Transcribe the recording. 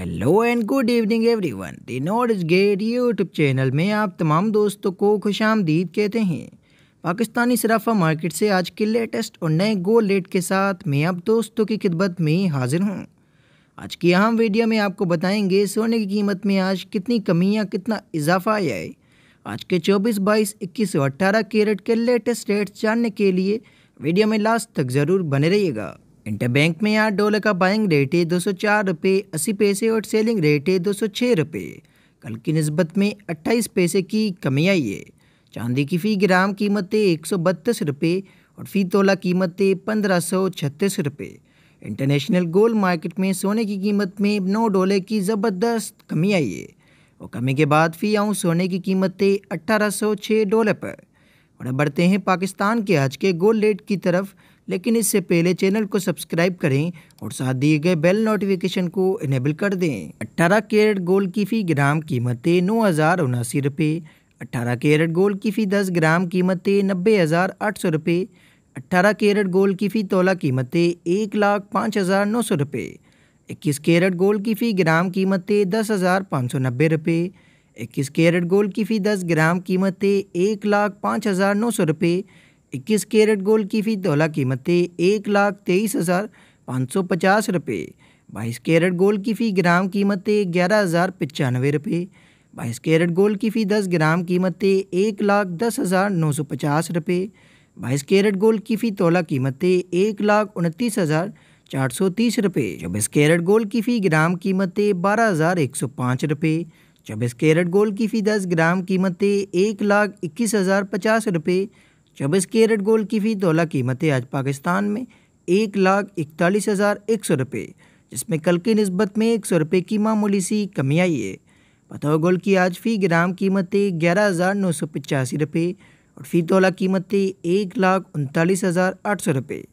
hello and good evening everyone the North Gate YouTube channel में आप तमाम दोस्तों को खुश आमदीद कहते हैं पाकिस्तानी सराफा मार्केट से आज के लेटेस्ट और नए गोल रेट के साथ मैं आप दोस्तों की खिदमत में हाजिर हूँ आज की अहम वीडियो में आपको बताएंगे सोने की कीमत में आज कितनी कमी या कितना इजाफा आया है आज के चौबीस बाईस इक्कीस और अट्ठारह कैरेट के लेटेस्ट रेट जानने के लिए वीडियो में लास्ट तक ज़रूर बने रहिएगा इंटरबैंक में आठ डॉलर का बाइंग रेट है दो सौ चार रुपये अस्सी पैसे और सेलिंग रेट है दो सौ छः रुपये कल की नस्बत में अट्ठाईस पैसे की कमी आई है चांदी की फ़ी ग्राम कीमत है एक सौ बत्तीस रुपये और फ़ी तोला कीमत है पंद्रह सौ छत्तीस रुपये इंटरनेशनल गोल्ड मार्केट में सोने की कीमत में नौ डॉलर की ज़बरदस्त कमी आई है और कमी के बाद फी आऊँ सोने की कीमतें अट्ठारह सौ छः डॉलर पर और बढ़ते हैं पाकिस्तान के आज के गोल्ड रेट की तरफ लेकिन इससे पहले चैनल को सब्सक्राइब करें और साथ दिए गए बेल नोटिफिकेशन को इनेबल कर दें अट्ठारह कैरेट गोल्ड की फ़ी ग्राम कीमतें नौ हज़ार उनासी रुपये अट्ठारह कैरेट गोल्ड की फ़ी दस ग्राम कीमतें नब्बे हज़ार आठ सौ रुपये अट्ठारह कैरेट गोल्ड की फ़ी तोला कीमतें एक लाख पाँच हज़ार नौ सौ रुपये इक्कीस कैरेट गोल्ड की फ़ी ग्राम कीमतें दस हज़ार पाँच सौ नब्बे रुपये इक्कीस कैरेट गोल्ड की फ़ी दस ग्राम कीमतें एक लाख पाँच हज़ार नौ सौ रुपये इक्कीस कैरेट गोल्ड की फ़ी तोला कीमतें एक लाख तेईस हज़ार पाँच सौ पचास रुपये बाईस कैरेट गोल्ड की फ़ी ग्राम कीमतें ग्यारह हज़ार पचानवे रुपये बाईस कैरेट गोल्ड की फ़ी दस ग्राम कीमतें एक लाख दस हज़ार नौ सौ पचास रुपये बाईस कैरेट गोल्ड की फ़ी तोला थी एक लाख उनतीस हज़ार चार सौ तीस रुपये चौबीस कैरेट गोल्ड की फ़ी ग्राम कीमतें बारह हज़ार एक सौ पाँच रुपये चौबीस कैरेट गोल्ड की फ़ी दस ग्राम कीमतें एक लाख इक्कीस हज़ार पचास रुपये चौबीस कैरेट गोल्ड की भी दौला कीमतें आज पाकिस्तान में एक लाख इकतालीस हज़ार एक सौ रुपये जिसमें कल की नस्बत में एक सौ रुपये की मामूली सी कमी आई है पताओ गोल्ड की आज फी ग्राम कीमतें ग्यारह हज़ार नौ सौ पचासी रुपये और फी तोला कीमतें एक लाख उनतालीस हज़ार आठ सौ रुपये